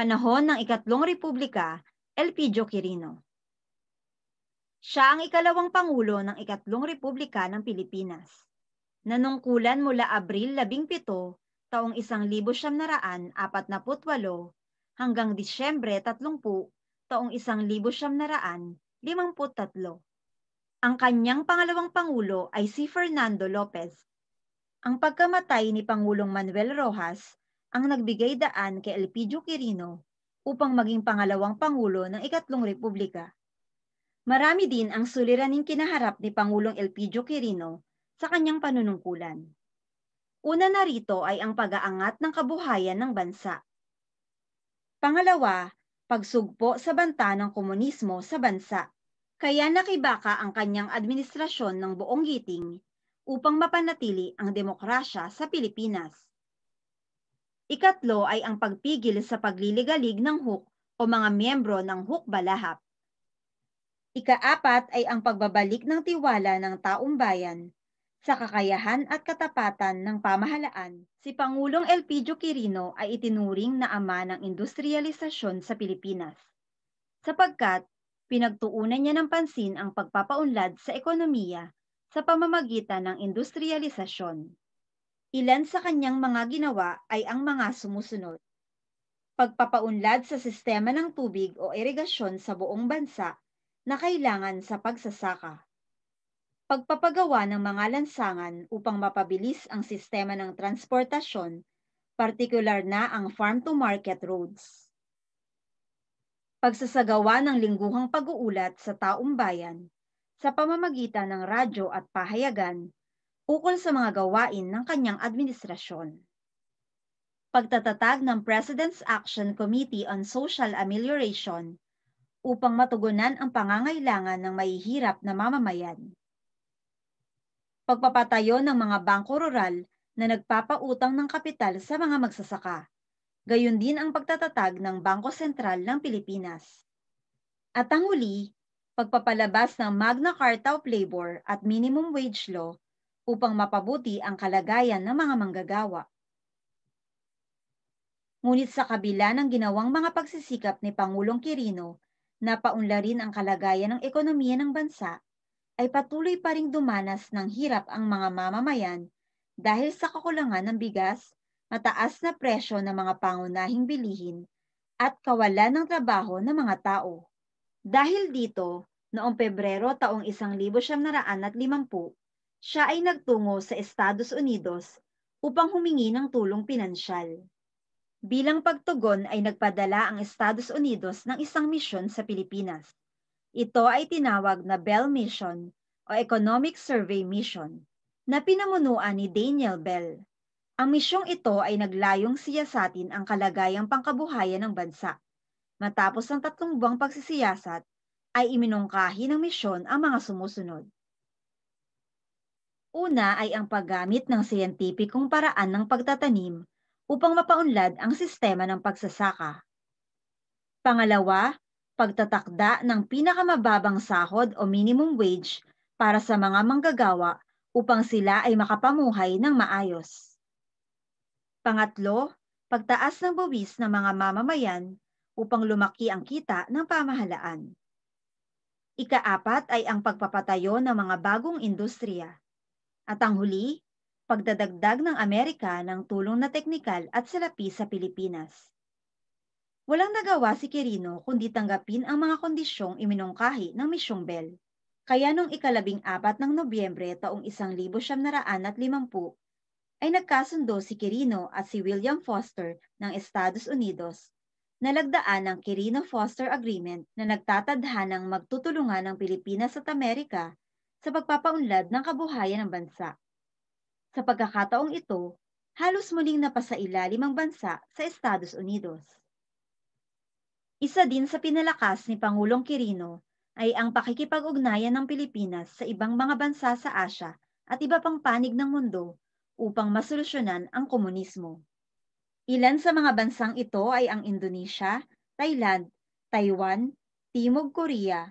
panahon ng ikatlong republika, Elpidio Quirino. Siya ang ikalawang pangulo ng ikatlong republika ng Pilipinas. Nanungkulan mula Abril 17, taong 1948 hanggang Disyembre 30, taong 1953. Ang kanyang pangalawang pangulo ay si Fernando Lopez. Ang pagkamatay ni Pangulong Manuel Rojas ang nagbigay daan kay Elpidio Quirino upang maging pangalawang pangulo ng ikatlong republika. Marami din ang suliraning kinaharap ni Pangulong Elpidio Quirino sa kanyang panunungkulan. Una na rito ay ang pag-aangat ng kabuhayan ng bansa. Pangalawa, pagsugpo sa banta ng komunismo sa bansa. Kaya nakibaka ang kanyang administrasyon ng buong giting upang mapanatili ang demokrasya sa Pilipinas. Ikatlo ay ang pagpigil sa pagliligalig ng hook o mga miyembro ng hook balahap. Ikaapat ay ang pagbabalik ng tiwala ng taong bayan sa kakayahan at katapatan ng pamahalaan. Si Pangulong Elpidio Quirino ay itinuring na ama ng industrialisasyon sa Pilipinas sapagkat pinagtuunan niya ng pansin ang pagpapaunlad sa ekonomiya sa pamamagitan ng industrialisasyon. Ilan sa kanyang mga ginawa ay ang mga sumusunod. Pagpapaunlad sa sistema ng tubig o irigasyon sa buong bansa na kailangan sa pagsasaka. Pagpapagawa ng mga lansangan upang mapabilis ang sistema ng transportasyon, partikular na ang farm-to-market roads. Pagsasagawa ng lingguhang pag-uulat sa taumbayan sa pamamagitan ng radyo at pahayagan ukol sa mga gawain ng kanyang administrasyon. Pagtatatag ng President's Action Committee on Social Amelioration upang matugunan ang pangangailangan ng mahihirap na mamamayan. Pagpapatayo ng mga bangko rural na nagpapautang ng kapital sa mga magsasaka. Gayun din ang pagtatatag ng Bangko Sentral ng Pilipinas. At ang huli, pagpapalabas ng Magna Carta of Labor at Minimum Wage Law upang mapabuti ang kalagayan ng mga manggagawa. Ngunit sa kabila ng ginawang mga pagsisikap ni Pangulong Quirino na rin ang kalagayan ng ekonomiya ng bansa, ay patuloy pa ring dumanas ng hirap ang mga mamamayan dahil sa kakulangan ng bigas, mataas na presyo ng mga pangunahing bilihin, at kawalan ng trabaho ng mga tao. Dahil dito, noong Pebrero taong 1950, siya ay nagtungo sa Estados Unidos upang humingi ng tulong pinansyal. Bilang pagtugon ay nagpadala ang Estados Unidos ng isang misyon sa Pilipinas. Ito ay tinawag na Bell Mission o Economic Survey Mission na pinamunuan ni Daniel Bell. Ang misyong ito ay naglayong siyasatin ang kalagayang pangkabuhayan ng bansa. Matapos ang tatlong buwang pagsisiyasat, ay iminungkahi ng misyon ang mga sumusunod. Una ay ang paggamit ng siyentipikong paraan ng pagtatanim upang mapaunlad ang sistema ng pagsasaka. Pangalawa, pagtatakda ng pinakamababang sahod o minimum wage para sa mga manggagawa upang sila ay makapamuhay ng maayos. Pangatlo, pagtaas ng buwis ng mga mamamayan upang lumaki ang kita ng pamahalaan. Ikaapat ay ang pagpapatayo ng mga bagong industriya at ang huli, pagdadagdag ng Amerika ng tulong na teknikal at salapi sa Pilipinas. Walang nagawa si Quirino kundi tanggapin ang mga kondisyong iminungkahi ng Misyong Bell. Kaya noong ikalabing apat ng Nobyembre taong isang libo at limampu, ay nagkasundo si Quirino at si William Foster ng Estados Unidos na lagdaan ang Quirino-Foster Agreement na nagtatadhana ng magtutulungan ng Pilipinas at Amerika sa pagpapaunlad ng kabuhayan ng bansa. Sa pagkakataong ito, halos muling napasailalim ang bansa sa Estados Unidos. Isa din sa pinalakas ni Pangulong Quirino ay ang pakikipag-ugnayan ng Pilipinas sa ibang mga bansa sa Asya at iba pang panig ng mundo upang masolusyonan ang komunismo. Ilan sa mga bansang ito ay ang Indonesia, Thailand, Taiwan, Timog Korea,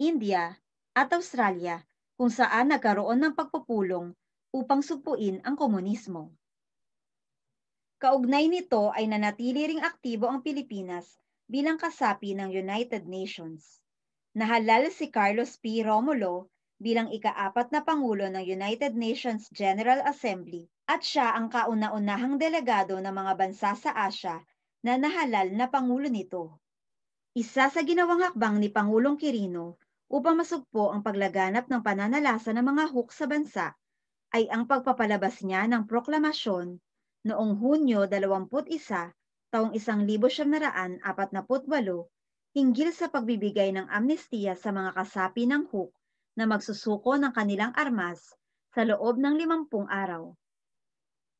India, at Australia kung saan nagkaroon ng pagpupulong upang supuin ang komunismo. Kaugnay nito ay nanatili ring aktibo ang Pilipinas bilang kasapi ng United Nations. Nahalal si Carlos P. Romulo bilang ikaapat na Pangulo ng United Nations General Assembly at siya ang kauna-unahang delegado ng mga bansa sa Asya na nahalal na Pangulo nito. Isa sa ginawang hakbang ni Pangulong Quirino upang masugpo ang paglaganap ng pananalasa ng mga hook sa bansa ay ang pagpapalabas niya ng proklamasyon noong Hunyo 21, taong 1948 hinggil sa pagbibigay ng amnestiya sa mga kasapi ng hook na magsusuko ng kanilang armas sa loob ng 50 araw.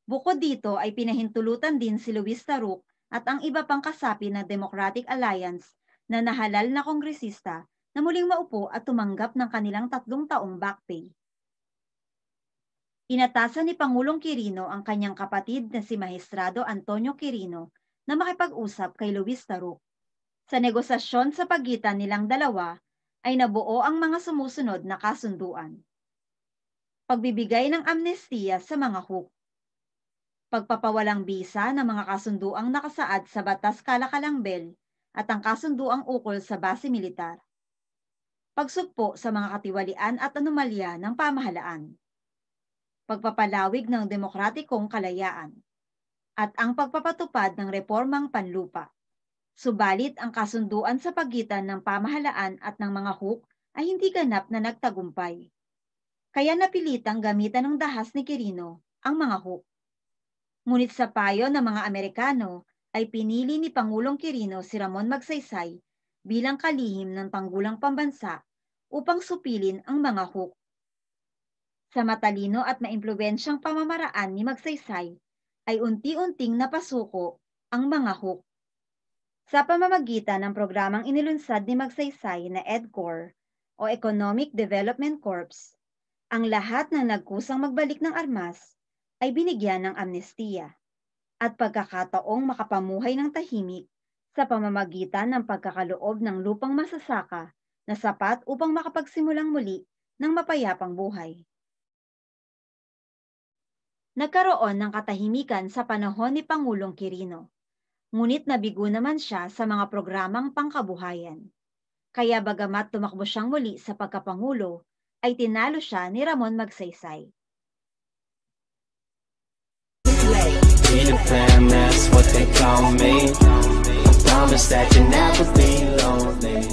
Bukod dito ay pinahintulutan din si Luis Taruk at ang iba pang kasapi ng Democratic Alliance na nahalal na kongresista na muling maupo at tumanggap ng kanilang tatlong taong back pay. Inatasan ni Pangulong Quirino ang kanyang kapatid na si Mahistrado Antonio Quirino na makipag-usap kay Luis Taro. Sa negosasyon sa pagitan nilang dalawa ay nabuo ang mga sumusunod na kasunduan. Pagbibigay ng amnestiya sa mga hook pagpapawalang bisa ng mga kasunduang nakasaad sa Batas Kalakalang Kalakalangben at ang kasunduang ukol sa base militar pagsugpo sa mga katiwalian at anomalya ng pamahalaan, pagpapalawig ng demokratikong kalayaan, at ang pagpapatupad ng reformang panlupa. Subalit ang kasunduan sa pagitan ng pamahalaan at ng mga huk ay hindi ganap na nagtagumpay. Kaya napilitang gamitan ng dahas ni Kirino ang mga huk. Ngunit sa payo ng mga Amerikano ay pinili ni Pangulong Kirino si Ramon Magsaysay bilang kalihim ng panggulang pambansa upang supilin ang mga huk. Sa matalino at maimpluwensyang pamamaraan ni Magsaysay ay unti-unting napasuko ang mga huk. Sa pamamagitan ng programang inilunsad ni Magsaysay na EDCOR o Economic Development Corps, ang lahat ng nagkusang magbalik ng armas ay binigyan ng amnestiya at pagkakataong makapamuhay ng tahimik sa pamamagitan ng pagkakaloob ng lupang masasaka na sapat upang makapagsimulang muli ng mapayapang buhay. Nagkaroon ng katahimikan sa panahon ni Pangulong Kirino, ngunit nabigo naman siya sa mga programang pangkabuhayan. Kaya bagamat tumakbo siyang muli sa pagkapangulo, ay tinalo siya ni Ramon Magsaysay. Be the plan, that's what they call me. promise that you'll never be lonely